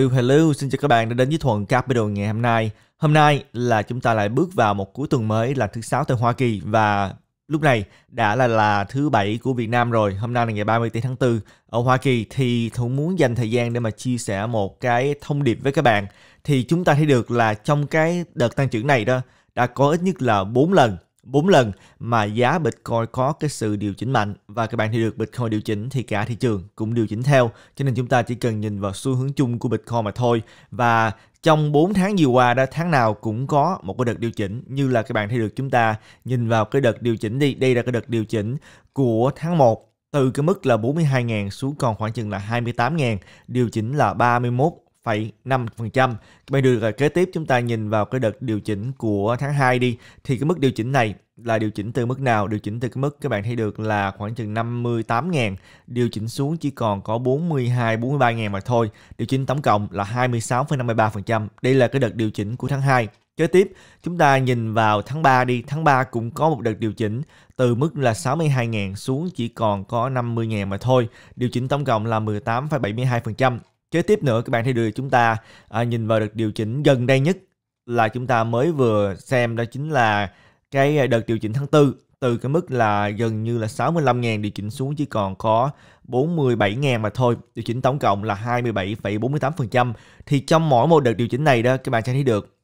Hello, hello, xin chào các bạn đã đến với Thuận Capital ngày hôm nay. Hôm nay là chúng ta lại bước vào một cuối tuần mới là thứ sáu tại Hoa Kỳ và lúc này đã là là thứ bảy của Việt Nam rồi. Hôm nay là ngày 30 tháng 4 ở Hoa Kỳ thì Thuận muốn dành thời gian để mà chia sẻ một cái thông điệp với các bạn. Thì chúng ta thấy được là trong cái đợt tăng trưởng này đó đã có ít nhất là 4 lần 4 lần mà giá Bitcoin có cái sự điều chỉnh mạnh và các bạn thì được Bitcoin điều chỉnh thì cả thị trường cũng điều chỉnh theo. Cho nên chúng ta chỉ cần nhìn vào xu hướng chung của Bitcoin mà thôi. Và trong 4 tháng vừa qua đó tháng nào cũng có một cái đợt điều chỉnh như là các bạn thấy được chúng ta nhìn vào cái đợt điều chỉnh đi. Đây là cái đợt điều chỉnh của tháng 1 từ cái mức là 42.000 xuống còn khoảng chừng là 28.000, điều chỉnh là 31 0,5%. Bây giờ kế tiếp chúng ta nhìn vào cái đợt điều chỉnh của tháng 2 đi thì cái mức điều chỉnh này là điều chỉnh từ mức nào? Điều chỉnh từ cái mức các bạn thấy được là khoảng chừng 58.000, điều chỉnh xuống chỉ còn có 42 43.000 mà thôi. Điều chỉnh tổng cộng là 26,53%. Đây là cái đợt điều chỉnh của tháng 2. Kế tiếp, chúng ta nhìn vào tháng 3 đi. Tháng 3 cũng có một đợt điều chỉnh từ mức là 62.000 xuống chỉ còn có 50.000 mà thôi. Điều chỉnh tổng cộng là 18,72%. Kế tiếp nữa các bạn thấy được chúng ta à, nhìn vào được điều chỉnh gần đây nhất là chúng ta mới vừa xem đó chính là cái đợt điều chỉnh tháng 4 từ cái mức là gần như là 65.000 điều chỉnh xuống chỉ còn có 47.000 mà thôi, điều chỉnh tổng cộng là 27,48%. Thì trong mỗi một đợt điều chỉnh này đó các bạn sẽ thấy được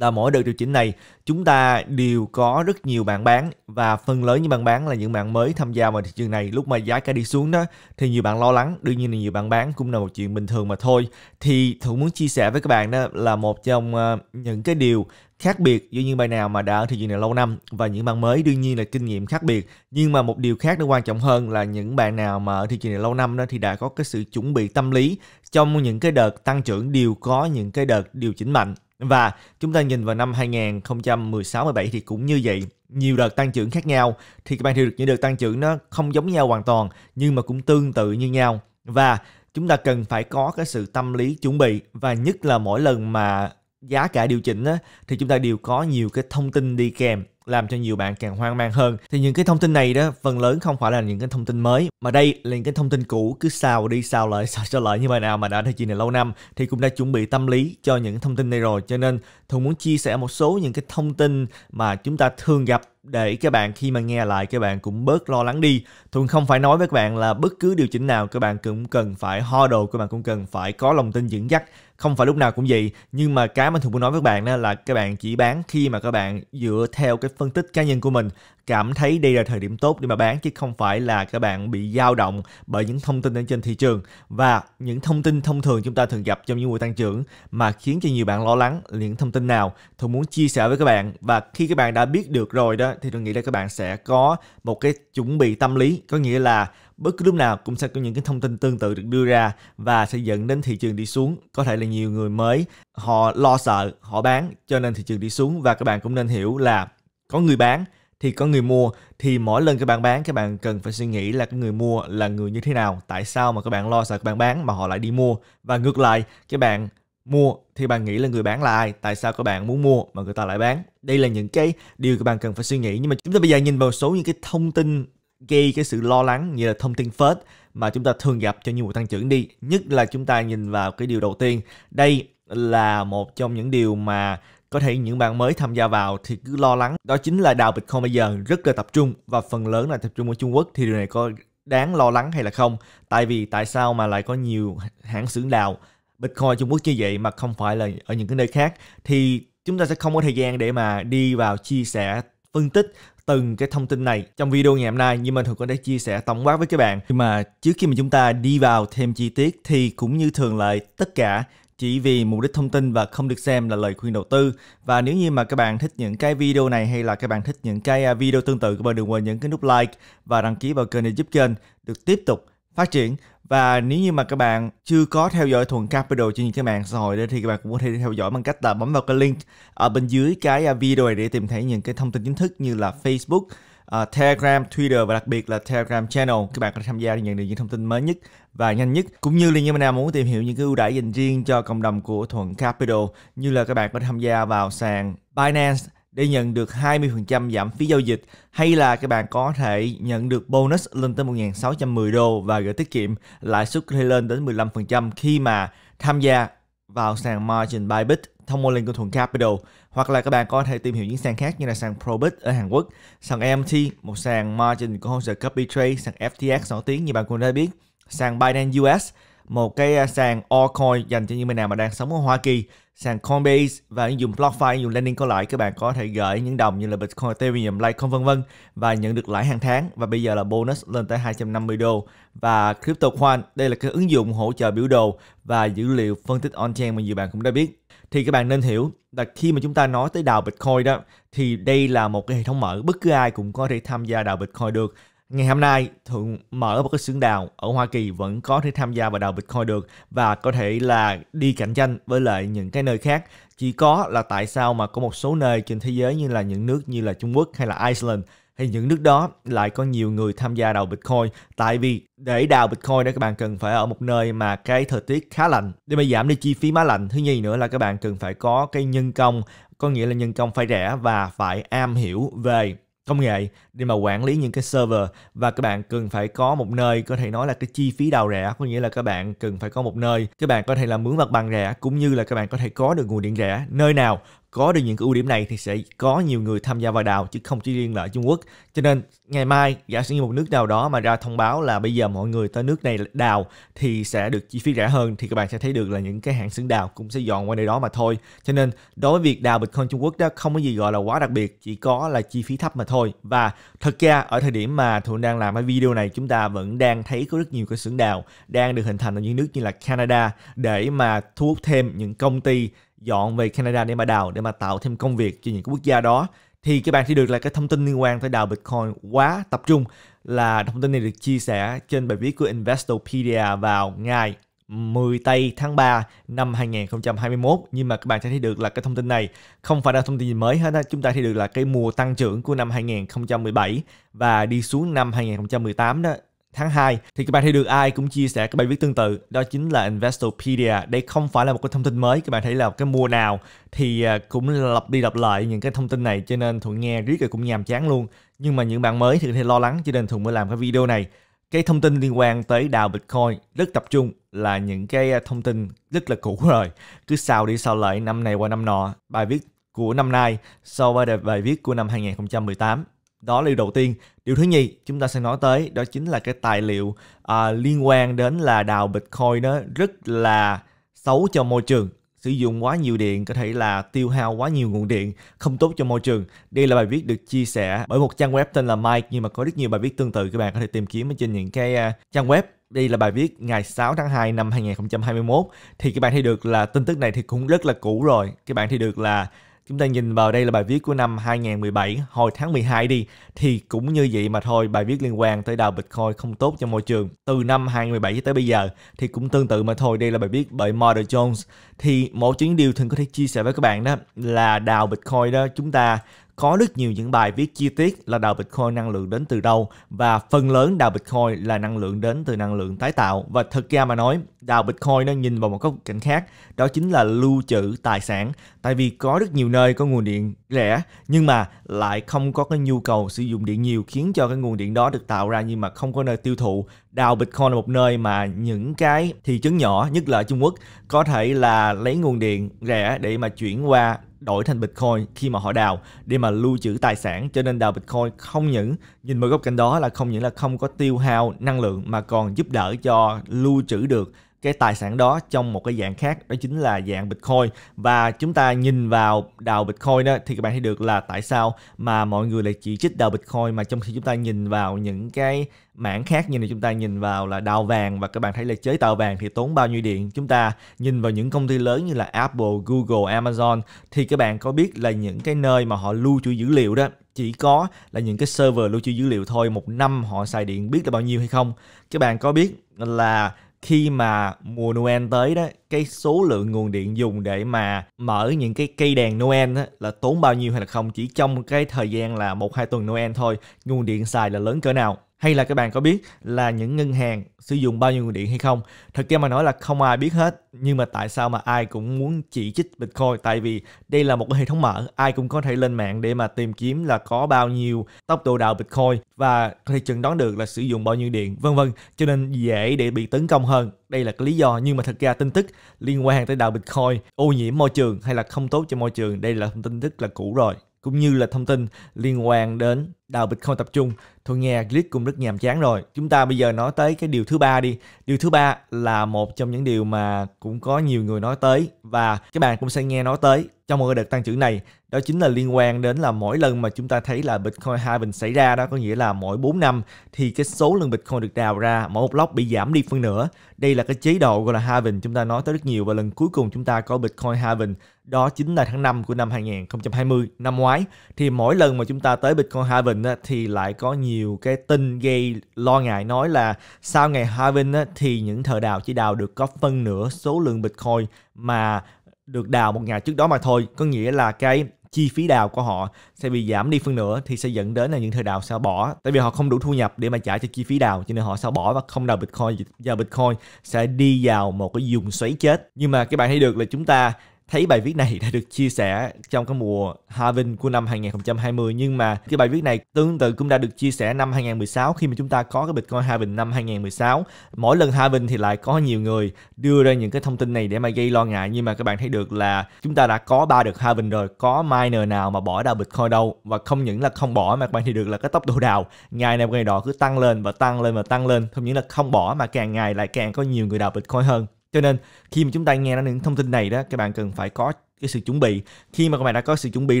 là mỗi đợt điều chỉnh này chúng ta đều có rất nhiều bạn bán và phần lớn những bạn bán là những bạn mới tham gia vào thị trường này lúc mà giá cả đi xuống đó thì nhiều bạn lo lắng đương nhiên là nhiều bạn bán cũng là một chuyện bình thường mà thôi thì thủ muốn chia sẻ với các bạn đó là một trong ờ, những cái điều khác biệt giữa những bạn nào mà đã ở thị trường này lâu năm và những bạn mới đương nhiên là kinh nghiệm khác biệt nhưng mà một điều khác nó quan trọng hơn là những bạn nào mà ở thị trường này lâu năm đó thì đã có cái sự chuẩn bị tâm lý trong những cái đợt tăng trưởng đều có những cái đợt điều chỉnh mạnh và chúng ta nhìn vào năm 2016-17 thì cũng như vậy, nhiều đợt tăng trưởng khác nhau thì các bạn hiểu được những đợt tăng trưởng nó không giống nhau hoàn toàn nhưng mà cũng tương tự như nhau và chúng ta cần phải có cái sự tâm lý chuẩn bị và nhất là mỗi lần mà giá cả điều chỉnh á, thì chúng ta đều có nhiều cái thông tin đi kèm làm cho nhiều bạn càng hoang mang hơn thì những cái thông tin này đó phần lớn không phải là những cái thông tin mới mà đây là những cái thông tin cũ cứ xào đi xào lại xào cho lại như vậy nào mà đã theo chị này lâu năm thì cũng đã chuẩn bị tâm lý cho những thông tin này rồi cho nên thường muốn chia sẻ một số những cái thông tin mà chúng ta thường gặp để các bạn khi mà nghe lại các bạn cũng bớt lo lắng đi thường không phải nói với các bạn là bất cứ điều chỉnh nào các bạn cũng cần phải ho đồ các bạn cũng cần phải có lòng tin vững chắc không phải lúc nào cũng vậy nhưng mà cái mà thường muốn nói với các bạn đó là các bạn chỉ bán khi mà các bạn dựa theo cái phân tích cá nhân của mình cảm thấy đây là thời điểm tốt để mà bán chứ không phải là các bạn bị dao động bởi những thông tin ở trên thị trường và những thông tin thông thường chúng ta thường gặp trong những mùa tăng trưởng mà khiến cho nhiều bạn lo lắng là những thông tin nào thường muốn chia sẻ với các bạn và khi các bạn đã biết được rồi đó thì tôi nghĩ là các bạn sẽ có một cái chuẩn bị tâm lý có nghĩa là bất cứ lúc nào cũng sẽ có những cái thông tin tương tự được đưa ra và sẽ dẫn đến thị trường đi xuống có thể là nhiều người mới họ lo sợ họ bán cho nên thị trường đi xuống và các bạn cũng nên hiểu là có người bán thì có người mua thì mỗi lần các bạn bán các bạn cần phải suy nghĩ là cái người mua là người như thế nào tại sao mà các bạn lo sợ các bạn bán mà họ lại đi mua và ngược lại các bạn mua thì bạn nghĩ là người bán là ai tại sao các bạn muốn mua mà người ta lại bán đây là những cái điều các bạn cần phải suy nghĩ nhưng mà chúng ta bây giờ nhìn vào số những cái thông tin gây cái sự lo lắng như là thông tin phết mà chúng ta thường gặp cho những vụ tăng trưởng đi nhất là chúng ta nhìn vào cái điều đầu tiên đây là một trong những điều mà có thể những bạn mới tham gia vào thì cứ lo lắng đó chính là đào bitcoin bây giờ rất là tập trung và phần lớn là tập trung ở trung quốc thì điều này có đáng lo lắng hay là không tại vì tại sao mà lại có nhiều hãng xưởng đào bitcoin trung quốc như vậy mà không phải là ở những cái nơi khác thì chúng ta sẽ không có thời gian để mà đi vào chia sẻ phân tích từng cái thông tin này trong video ngày hôm nay nhưng mình thường có đã chia sẻ tổng quát với các bạn nhưng mà trước khi mà chúng ta đi vào thêm chi tiết thì cũng như thường lệ tất cả chỉ vì mục đích thông tin và không được xem là lời khuyên đầu tư. Và nếu như mà các bạn thích những cái video này hay là các bạn thích những cái à, video tương tự, các bạn đừng quên nhấn cái nút like và đăng ký vào kênh để giúp kênh được tiếp tục phát triển và nếu như mà các bạn chưa có theo dõi Thuận Capital trên những cái mạng xã hội đó thì các bạn cũng có thể theo dõi bằng cách là bấm vào cái link ở bên dưới cái à, video này để tìm thấy những cái thông tin chính thức như là Facebook, uh, Telegram, Twitter và đặc biệt là Telegram Channel. Các bạn có thể tham gia để nhận được những thông tin mới nhất và nhanh nhất. Cũng như liên như nào muốn tìm hiểu những cái ưu đãi dành riêng cho cộng đồng của Thuận Capital như là các bạn có thể tham gia vào sàn Binance để nhận được 20% giảm phí giao dịch hay là các bạn có thể nhận được bonus lên tới 1.610 đô và gửi tiết kiệm lãi suất có thể lên đến 15% khi mà tham gia vào sàn margin Bybit thông qua link của Thuận Capital hoặc là các bạn có thể tìm hiểu những sàn khác như là sàn Probit ở Hàn Quốc, sàn EMT, một sàn margin của Hosea Copy Trade, sàn FTX nổi tiếng như bạn cũng đã biết, sàn Binance US, một cái à, sàn altcoin dành cho những người nào mà đang sống ở Hoa Kỳ sàn Coinbase và ứng dụng BlockFi, ứng dụng lending có lãi các bạn có thể gửi những đồng như là Bitcoin, Ethereum, Litecoin vân vân và nhận được lãi hàng tháng và bây giờ là bonus lên tới 250 đô và CryptoCoin đây là cái ứng dụng hỗ trợ biểu đồ và dữ liệu phân tích on-chain mà nhiều bạn cũng đã biết thì các bạn nên hiểu là khi mà chúng ta nói tới đào Bitcoin đó thì đây là một cái hệ thống mở bất cứ ai cũng có thể tham gia đào Bitcoin được Ngày hôm nay, thượng mở một cái xưởng đào ở Hoa Kỳ vẫn có thể tham gia vào đào Bitcoin được và có thể là đi cạnh tranh với lại những cái nơi khác. Chỉ có là tại sao mà có một số nơi trên thế giới như là những nước như là Trung Quốc hay là Iceland thì những nước đó lại có nhiều người tham gia đào Bitcoin tại vì để đào Bitcoin đó các bạn cần phải ở một nơi mà cái thời tiết khá lạnh để mà giảm đi chi phí má lạnh thứ nhì nữa là các bạn cần phải có cái nhân công có nghĩa là nhân công phải rẻ và phải am hiểu về công nghệ để mà quản lý những cái server và các bạn cần phải có một nơi có thể nói là cái chi phí đào rẻ có nghĩa là các bạn cần phải có một nơi các bạn có thể là mướn mặt bằng rẻ cũng như là các bạn có thể có được nguồn điện rẻ nơi nào có được những cái ưu điểm này thì sẽ có nhiều người tham gia vào đào chứ không chỉ riêng là Trung Quốc. Cho nên ngày mai giả sử như một nước nào đó mà ra thông báo là bây giờ mọi người tới nước này đào thì sẽ được chi phí rẻ hơn thì các bạn sẽ thấy được là những cái hãng xưởng đào cũng sẽ dọn qua nơi đó mà thôi. Cho nên đối với việc đào Bitcoin Trung Quốc đó không có gì gọi là quá đặc biệt, chỉ có là chi phí thấp mà thôi. Và thật ra ở thời điểm mà Thuận đang làm cái video này chúng ta vẫn đang thấy có rất nhiều cái xưởng đào đang được hình thành ở những nước như là Canada để mà thu hút thêm những công ty dọn về Canada để mà đào để mà tạo thêm công việc cho những cái quốc gia đó thì các bạn sẽ được là cái thông tin liên quan tới đào Bitcoin quá tập trung là thông tin này được chia sẻ trên bài viết của Investopedia vào ngày 10 tây tháng 3 năm 2021 nhưng mà các bạn sẽ thấy được là cái thông tin này không phải là thông tin gì mới hết á chúng ta thấy được là cái mùa tăng trưởng của năm 2017 và đi xuống năm 2018 đó tháng 2 thì các bạn thấy được ai cũng chia sẻ các bài viết tương tự đó chính là Investopedia đây không phải là một cái thông tin mới các bạn thấy là cái mùa nào thì à, cũng lặp đi lặp lại những cái thông tin này cho nên thuận nghe riết rồi cũng nhàm chán luôn nhưng mà những bạn mới thì có thể lo lắng cho nên thuận mới làm cái video này cái thông tin liên quan tới đào Bitcoin rất tập trung là những cái à, thông tin rất là cũ rồi cứ sao đi sao lại năm này qua năm nọ bài viết của năm nay so với bài viết của năm 2018 đó là điều đầu tiên điều thứ nhì chúng ta sẽ nói tới đó chính là cái tài liệu à, liên quan đến là đào bitcoin nó rất là xấu cho môi trường sử dụng quá nhiều điện có thể là tiêu hao quá nhiều nguồn điện không tốt cho môi trường đây là bài viết được chia sẻ bởi một trang web tên là Mike nhưng mà có rất nhiều bài viết tương tự các bạn có thể tìm kiếm ở trên những cái uh, trang web đây là bài viết ngày 6 tháng 2 năm 2021 thì các bạn thấy được là tin tức này thì cũng rất là cũ rồi các bạn thấy được là Chúng ta nhìn vào đây là bài viết của năm 2017, hồi tháng 12 đi, thì cũng như vậy mà thôi, bài viết liên quan tới đào Bitcoin không tốt cho môi trường. Từ năm 2017 tới bây giờ thì cũng tương tự mà thôi, đây là bài viết bởi Mother Jones. Thì một những điều thường có thể chia sẻ với các bạn đó là đào Bitcoin đó chúng ta có rất nhiều những bài viết chi tiết là đạo Bitcoin năng lượng đến từ đâu và phần lớn đạo Bitcoin là năng lượng đến từ năng lượng tái tạo và thật ra mà nói đạo Bitcoin nó nhìn vào một góc cạnh khác đó chính là lưu trữ tài sản tại vì có rất nhiều nơi có nguồn điện rẻ nhưng mà lại không có cái nhu cầu sử dụng điện nhiều khiến cho cái nguồn điện đó được tạo ra nhưng mà không có nơi tiêu thụ đào Bitcoin là một nơi mà những cái thị trấn nhỏ nhất là ở Trung Quốc có thể là lấy nguồn điện rẻ để mà chuyển qua đổi thành Bitcoin khi mà họ đào để mà lưu trữ tài sản cho nên đào Bitcoin không những nhìn vào góc cạnh đó là không những là không có tiêu hao năng lượng mà còn giúp đỡ cho lưu trữ được cái tài sản đó trong một cái dạng khác đó chính là dạng Bitcoin và chúng ta nhìn vào đào Bitcoin đó thì các bạn thấy được là tại sao mà mọi người lại chỉ trích đào Bitcoin mà trong khi chúng ta nhìn vào những cái mảng khác như là chúng ta nhìn vào là đào vàng và các bạn thấy là chế tạo vàng thì tốn bao nhiêu điện chúng ta nhìn vào những công ty lớn như là Apple, Google, Amazon thì các bạn có biết là những cái nơi mà họ lưu trữ dữ liệu đó chỉ có là những cái server lưu trữ dữ liệu thôi một năm họ xài điện biết là bao nhiêu hay không các bạn có biết là khi mà mùa Noel tới đó cái số lượng nguồn điện dùng để mà mở những cái cây đèn Noel đó, là tốn bao nhiêu hay là không chỉ trong cái thời gian là một hai tuần Noel thôi nguồn điện xài là lớn cỡ nào hay là các bạn có biết là những ngân hàng sử dụng bao nhiêu nguồn điện hay không thực ra mà nói là không ai biết hết nhưng mà tại sao mà ai cũng muốn chỉ trích bitcoin tại vì đây là một cái hệ thống mở ai cũng có thể lên mạng để mà tìm kiếm là có bao nhiêu tốc độ đào bitcoin và có thể chẩn đoán được là sử dụng bao nhiêu điện vân vân cho nên dễ để bị tấn công hơn đây là cái lý do nhưng mà thật ra tin tức liên quan tới đào bitcoin ô nhiễm môi trường hay là không tốt cho môi trường đây là tin tức là cũ rồi cũng như là thông tin liên quan đến đào bịch không tập trung. Thôi nghe clip cũng rất nhàm chán rồi. Chúng ta bây giờ nói tới cái điều thứ ba đi. Điều thứ ba là một trong những điều mà cũng có nhiều người nói tới và các bạn cũng sẽ nghe nói tới trong một cái đợt tăng trưởng này. Đó chính là liên quan đến là mỗi lần mà chúng ta thấy là Bitcoin halving xảy ra đó có nghĩa là mỗi 4 năm thì cái số lượng Bitcoin được đào ra mỗi một block bị giảm đi phân nửa. Đây là cái chế độ gọi là halving chúng ta nói tới rất nhiều và lần cuối cùng chúng ta có Bitcoin halving đó chính là tháng 5 của năm 2020 năm ngoái thì mỗi lần mà chúng ta tới Bitcoin Haven thì lại có nhiều cái tin gây lo ngại nói là sau ngày Haven thì những thợ đào chỉ đào được có phân nửa số lượng Bitcoin mà được đào một ngày trước đó mà thôi có nghĩa là cái chi phí đào của họ sẽ bị giảm đi phân nửa thì sẽ dẫn đến là những thợ đào sẽ bỏ tại vì họ không đủ thu nhập để mà trả cho chi phí đào cho nên họ sẽ bỏ và không đào bitcoin và bitcoin sẽ đi vào một cái dùng xoáy chết nhưng mà các bạn thấy được là chúng ta thấy bài viết này đã được chia sẻ trong cái mùa Harvin của năm 2020 nhưng mà cái bài viết này tương tự cũng đã được chia sẻ năm 2016 khi mà chúng ta có cái Bitcoin Harvin năm 2016. Mỗi lần Harvin thì lại có nhiều người đưa ra những cái thông tin này để mà gây lo ngại nhưng mà các bạn thấy được là chúng ta đã có ba được Harvin rồi, có miner nào mà bỏ đào Bitcoin đâu và không những là không bỏ mà các bạn thì được là cái tốc độ đào ngày nào ngày đó cứ tăng lên và tăng lên và tăng lên, không những là không bỏ mà càng ngày lại càng có nhiều người đào Bitcoin hơn cho nên khi mà chúng ta nghe những thông tin này đó các bạn cần phải có cái sự chuẩn bị khi mà các bạn đã có sự chuẩn bị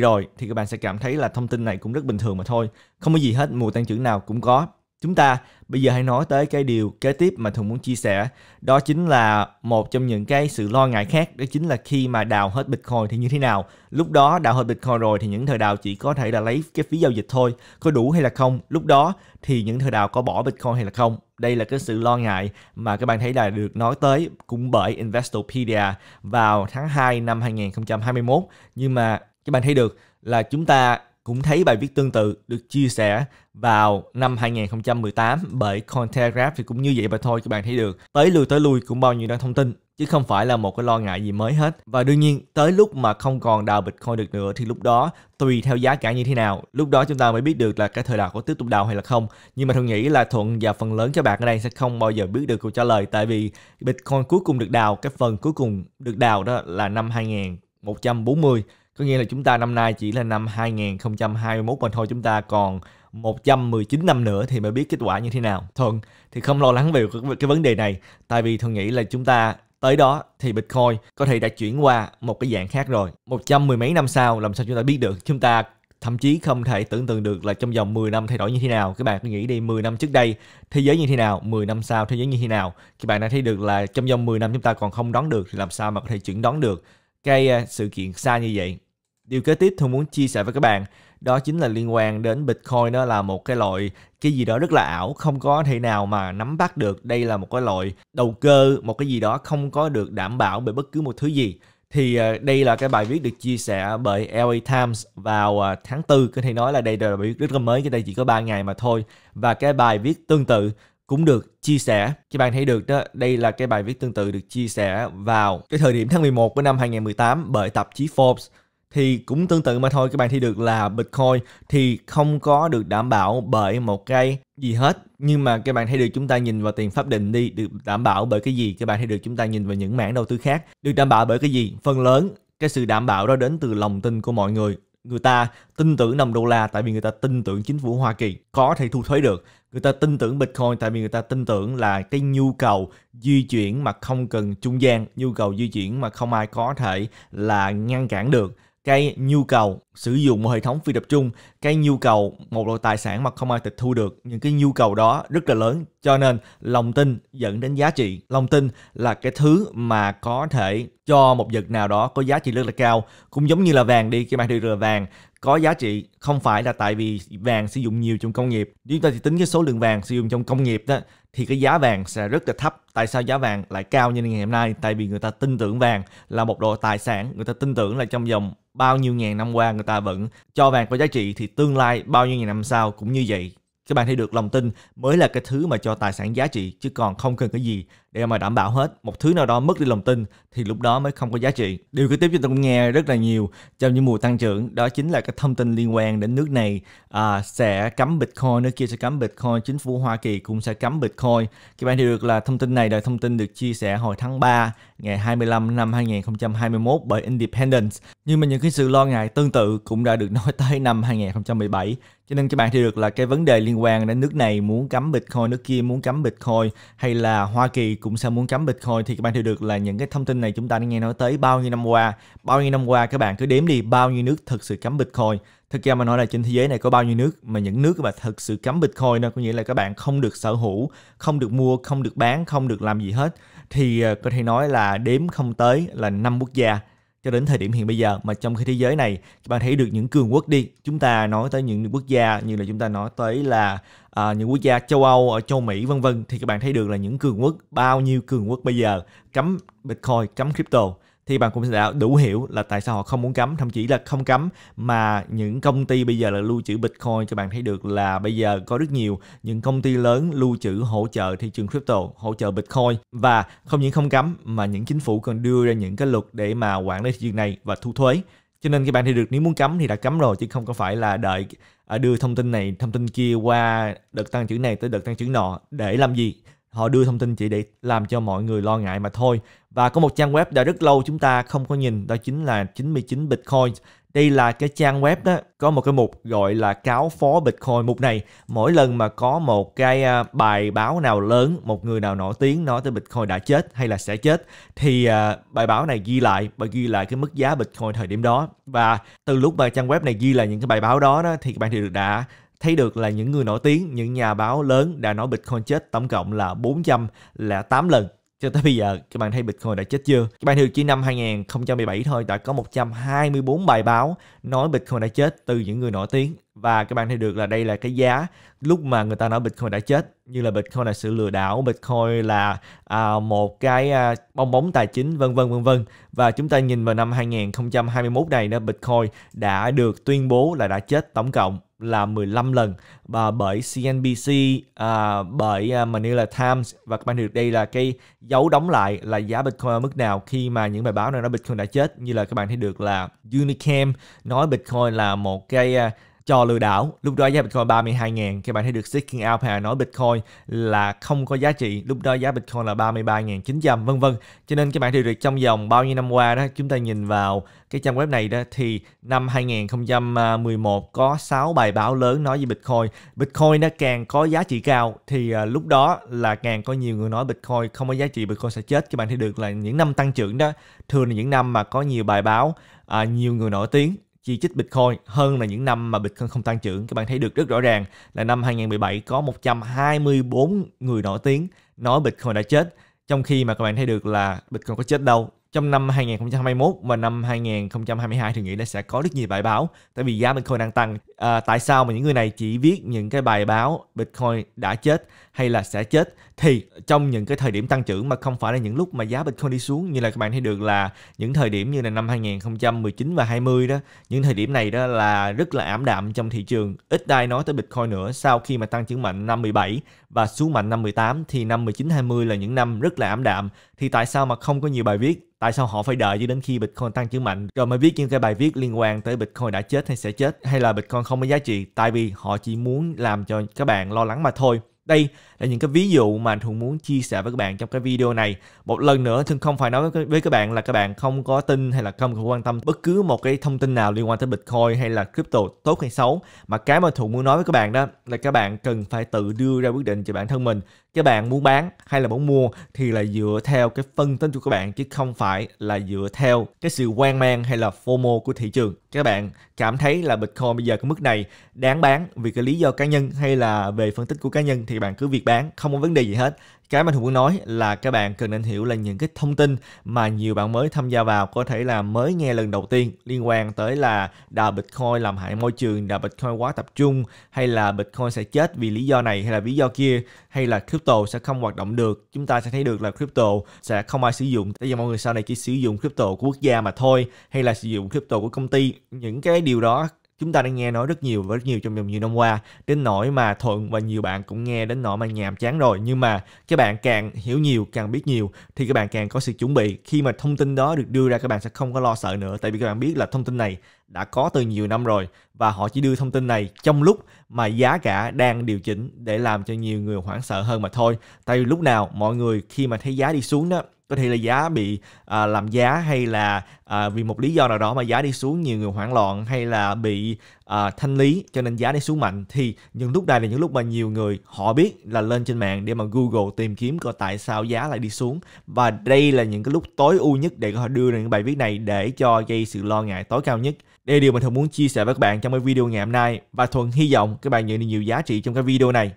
rồi thì các bạn sẽ cảm thấy là thông tin này cũng rất bình thường mà thôi không có gì hết mùa tăng trưởng nào cũng có chúng ta bây giờ hãy nói tới cái điều kế tiếp mà thường muốn chia sẻ đó chính là một trong những cái sự lo ngại khác đó chính là khi mà đào hết Bitcoin thì như thế nào lúc đó đào hết Bitcoin rồi thì những thời đào chỉ có thể là lấy cái phí giao dịch thôi có đủ hay là không lúc đó thì những thời đào có bỏ Bitcoin hay là không đây là cái sự lo ngại mà các bạn thấy là được nói tới cũng bởi Investopedia vào tháng 2 năm 2021 nhưng mà các bạn thấy được là chúng ta cũng thấy bài viết tương tự được chia sẻ vào năm 2018 bởi Cointelegraph thì cũng như vậy mà thôi các bạn thấy được. Tới lui tới lui cũng bao nhiêu đang thông tin chứ không phải là một cái lo ngại gì mới hết. Và đương nhiên tới lúc mà không còn đào Bitcoin được nữa thì lúc đó tùy theo giá cả như thế nào, lúc đó chúng ta mới biết được là cái thời đạo có tiếp tục đào hay là không. Nhưng mà thường nghĩ là Thuận và phần lớn các bạn ở đây sẽ không bao giờ biết được câu trả lời tại vì Bitcoin cuối cùng được đào, cái phần cuối cùng được đào đó là năm 2140 có nghĩa là chúng ta năm nay chỉ là năm 2021 mà thôi chúng ta còn 119 năm nữa thì mới biết kết quả như thế nào. Thuận thì không lo lắng về cái vấn đề này tại vì Thuận nghĩ là chúng ta tới đó thì Bitcoin có thể đã chuyển qua một cái dạng khác rồi. 110 mấy năm sau làm sao chúng ta biết được? Chúng ta thậm chí không thể tưởng tượng được là trong vòng 10 năm thay đổi như thế nào. Các bạn cứ nghĩ đi 10 năm trước đây thế giới như thế nào, 10 năm sau thế giới như thế nào. Các bạn đã thấy được là trong vòng 10 năm chúng ta còn không đoán được thì làm sao mà có thể chuyển đoán được cái ờ, sự kiện xa như vậy. Điều kế tiếp tôi muốn chia sẻ với các bạn đó chính là liên quan đến Bitcoin đó là một cái loại cái gì đó rất là ảo không có thể nào mà nắm bắt được đây là một cái loại đầu cơ một cái gì đó không có được đảm bảo bởi bất cứ một thứ gì thì ờ, đây là cái bài viết được chia sẻ bởi LA Times vào ờ, tháng 4 có thể nói là đây là bài viết rất là mới cái đây chỉ có 3 ngày mà thôi và cái bài viết tương tự cũng được chia sẻ. Các bạn thấy được đó, đây là cái bài viết tương tự được chia sẻ vào cái thời điểm tháng 11 của năm 2018 bởi tạp chí Forbes thì cũng tương tự mà thôi các bạn thấy được là Bitcoin thì không có được đảm bảo bởi một cái gì hết nhưng mà các bạn thấy được chúng ta nhìn vào tiền pháp định đi được đảm bảo bởi cái gì các bạn thấy được chúng ta nhìn vào những mảng đầu tư khác được đảm bảo bởi cái gì phần lớn cái sự đảm bảo đó đến từ lòng tin của mọi người người ta tin tưởng đồng đô la tại vì người ta tin tưởng chính phủ Hoa Kỳ có thể thu thuế được người ta tin tưởng Bitcoin tại vì người ta tin tưởng là cái nhu cầu di chuyển mà không cần trung gian nhu cầu di chuyển mà không ai có thể là ngăn cản được cái nhu cầu sử dụng một hệ thống phi tập trung cái nhu cầu một loại tài sản mà không ai tịch thu được những cái nhu cầu đó rất là lớn cho nên lòng tin dẫn đến giá trị lòng tin là cái thứ mà có thể cho một vật nào đó có giá trị rất là cao cũng giống như là vàng đi khi bạn đi trường vàng có giá trị không phải là tại vì vàng sử dụng nhiều trong công nghiệp chúng ta thì tính cái số lượng vàng sử dụng trong công nghiệp đó thì cái giá vàng sẽ rất là thấp tại sao giá vàng lại cao như ngày hôm nay tại vì người ta tin tưởng vàng là một đồ tài sản người ta tin tưởng là trong vòng bao nhiêu ngàn năm qua người ta vẫn cho vàng có giá trị thì tương lai bao nhiêu ngàn năm sau cũng như vậy các bạn thấy được lòng tin mới là cái thứ mà cho tài sản giá trị chứ còn không cần cái gì để mà đảm bảo hết một thứ nào đó mất đi lòng tin thì lúc đó mới không có giá trị điều kế tiếp chúng ta cũng nghe rất là nhiều trong những mùa tăng trưởng đó chính là cái thông tin liên quan đến nước này à, sẽ cấm bitcoin nước kia sẽ cấm bitcoin chính phủ hoa kỳ cũng sẽ cấm bitcoin các bạn hiểu được là thông tin này là thông tin được chia sẻ hồi tháng 3 ngày 25 năm 2021 bởi Independence nhưng mà những cái sự lo ngại tương tự cũng đã được nói tới năm 2017 cho nên các bạn thấy được là cái vấn đề liên quan đến nước này muốn cấm bitcoin nước kia muốn cấm bitcoin hay là hoa kỳ cũng sẽ muốn cắm Bitcoin thì các bạn hiểu được là những cái thông tin này chúng ta đã nghe nói tới bao nhiêu năm qua. Bao nhiêu năm qua các bạn cứ đếm đi bao nhiêu nước thực sự cắm Bitcoin. Thực ra mà nói là trên thế giới này có bao nhiêu nước mà những nước mà thực sự cấm Bitcoin đó có nghĩa là các bạn không được sở hữu, không được mua, không được bán, không được làm gì hết thì ờ, có thể nói là đếm không tới là năm quốc gia cho đến thời điểm hiện bây giờ mà trong cái thế giới này các bạn thấy được những cường quốc đi chúng ta nói tới những quốc gia như là chúng ta nói tới là à, những quốc gia châu Âu ở châu Mỹ vân vân thì các bạn thấy được là những cường quốc bao nhiêu cường quốc bây giờ cấm Bitcoin cấm crypto thì bạn cũng sẽ đã đủ hiểu là tại sao họ không muốn cấm thậm chí là không cấm mà những công ty bây giờ là lưu trữ bitcoin cho bạn thấy được là bây giờ có rất nhiều những công ty lớn lưu trữ hỗ trợ thị trường crypto hỗ trợ bitcoin và không những không cấm mà những chính phủ còn đưa ra những cái luật để mà quản lý thị trường này và thu thuế cho nên các bạn thì được nếu muốn cấm thì đã cấm rồi chứ không có phải là đợi à, đưa thông tin này thông tin kia qua đợt tăng trưởng này tới đợt tăng trưởng nọ để làm gì họ đưa thông tin chỉ để làm cho mọi người lo ngại mà thôi và có một trang web đã rất lâu chúng ta không có nhìn, đó chính là 99 Bitcoin. Đây là cái trang web đó, có một cái mục gọi là cáo phó Bitcoin. Mục này, mỗi lần mà có một cái à, bài báo nào lớn, một người nào nổi tiếng nói tới Bitcoin đã chết hay là sẽ chết, thì à, bài báo này ghi lại, và ghi lại cái mức giá Bitcoin thời điểm đó. Và từ lúc mà trang web này ghi lại những cái bài báo đó, đó thì các bạn thì được đã thấy được là những người nổi tiếng, những nhà báo lớn đã nói Bitcoin chết tổng cộng là 408 lần cho tới bây giờ các bạn thấy Bitcoin đã chết chưa? Các bạn hiểu chỉ năm 2017 thôi đã có 124 bài báo nói Bitcoin đã chết từ những người nổi tiếng và các bạn thấy được là đây là cái giá lúc mà người ta nói Bitcoin đã chết như là Bitcoin là sự lừa đảo, Bitcoin là à, một cái à, bong bóng tài chính vân vân vân vân và chúng ta nhìn vào năm 2021 này đó Bitcoin đã được tuyên bố là đã chết tổng cộng là 15 lần và bởi CNBC à, bởi à, Manila Times và các bạn được đây là cái dấu đóng lại là giá Bitcoin ở mức nào khi mà những bài báo này nói Bitcoin đã chết như là các bạn thấy được là Unicam nói Bitcoin là một cái à, cho lừa đảo. Lúc đó giá Bitcoin 32 000 các bạn thấy được Seeking out Alpha nói Bitcoin là không có giá trị. Lúc đó giá Bitcoin là 33.900 vân vân. Cho nên các bạn thấy được trong vòng bao nhiêu năm qua đó chúng ta nhìn vào cái trang web này đó thì năm 2011 có 6 bài báo lớn nói về Bitcoin. Bitcoin nó càng có giá trị cao thì à, lúc đó là càng có nhiều người nói Bitcoin không có giá trị Bitcoin sẽ chết. Các bạn thấy được là những năm tăng trưởng đó thường là những năm mà có nhiều bài báo à, nhiều người nổi tiếng chỉ chích Bitcoin hơn là những năm mà Bitcoin không tăng trưởng. Các bạn thấy được rất rõ ràng là năm 2017 có 124 người nổi tiếng nói Bitcoin đã chết. Trong khi mà các bạn thấy được là Bitcoin có chết đâu. Trong năm 2021 và năm 2022 thì nghĩ là sẽ có rất nhiều bài báo tại vì giá Bitcoin đang tăng à, tại sao mà những người này chỉ viết những cái bài báo Bitcoin đã chết hay là sẽ chết thì trong những cái thời điểm tăng trưởng mà không phải là những lúc mà giá Bitcoin đi xuống như là các bạn thấy được là những thời điểm như là năm 2019 và 20 đó những thời điểm này đó là rất là ảm đạm trong thị trường ít ai nói tới Bitcoin nữa sau khi mà tăng trưởng mạnh năm 17 và xuống mạnh năm 18 thì năm 19 20 là những năm rất là ảm đạm thì tại sao mà không có nhiều bài viết tại sao họ phải đợi cho đến khi Bitcoin tăng trưởng mạnh rồi mới viết những cái bài viết liên quan tới Bitcoin đã chết hay sẽ chết hay là Bitcoin không có giá trị tại vì họ chỉ muốn làm cho các bạn lo lắng mà thôi đây là những cái ví dụ mà Thuận muốn chia sẻ với các bạn trong cái video này. Một lần nữa Thuận không phải nói với các bạn là các bạn không có tin hay là không có quan tâm bất cứ một cái thông tin nào liên quan tới Bitcoin hay là crypto tốt hay xấu. Mà cái mà Thuận muốn nói với các bạn đó là các bạn cần phải tự đưa ra quyết định cho bản thân mình. Các bạn muốn bán hay là muốn mua thì là dựa theo cái phân tích của các bạn chứ không phải là dựa theo cái sự quan mang hay là FOMO của thị trường các bạn cảm thấy là Bitcoin bây giờ cái mức này đáng bán vì cái lý do cá nhân hay là về phân tích của cá nhân thì bạn cứ việc bán không có vấn đề gì hết cái mà Hùng muốn nói là các bạn cần nên hiểu là những cái thông tin mà nhiều bạn mới tham gia vào có thể là mới nghe lần đầu tiên liên quan tới là đà Bitcoin làm hại môi trường, đà Bitcoin quá tập trung hay là Bitcoin sẽ chết vì lý do này hay là lý do kia hay là crypto sẽ không hoạt động được. Chúng ta sẽ thấy được là crypto sẽ không ai sử dụng. tại vì mọi người sau này chỉ sử dụng crypto của quốc gia mà thôi hay là sử dụng crypto của công ty. Những cái điều đó chúng ta đang nghe nói rất nhiều và rất nhiều trong vòng nhiều năm qua đến nỗi mà thuận và nhiều bạn cũng nghe đến nỗi mà nhàm chán rồi nhưng mà các bạn càng hiểu nhiều càng biết nhiều thì các bạn càng có sự chuẩn bị khi mà thông tin đó được đưa ra các bạn sẽ không có lo sợ nữa tại vì các bạn biết là thông tin này đã có từ nhiều năm rồi và họ chỉ đưa thông tin này trong lúc mà giá cả đang điều chỉnh để làm cho nhiều người hoảng sợ hơn mà thôi tại vì lúc nào mọi người khi mà thấy giá đi xuống đó có thể là giá bị à, làm giá hay là à, vì một lý do nào đó mà giá đi xuống nhiều người hoảng loạn hay là bị à, thanh lý cho nên giá đi xuống mạnh thì những lúc này là những lúc mà nhiều người họ biết là lên trên mạng để mà Google tìm kiếm coi tại sao giá lại đi xuống và đây là những cái lúc tối ưu nhất để họ đưa ra những bài viết này để cho gây sự lo ngại tối cao nhất đây là điều mà thường muốn chia sẻ với các bạn trong cái video ngày hôm nay và thuận hy vọng các bạn nhận được nhiều giá trị trong cái video này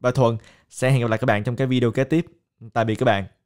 và thuận sẽ hẹn gặp lại các bạn trong cái video kế tiếp tạm biệt các bạn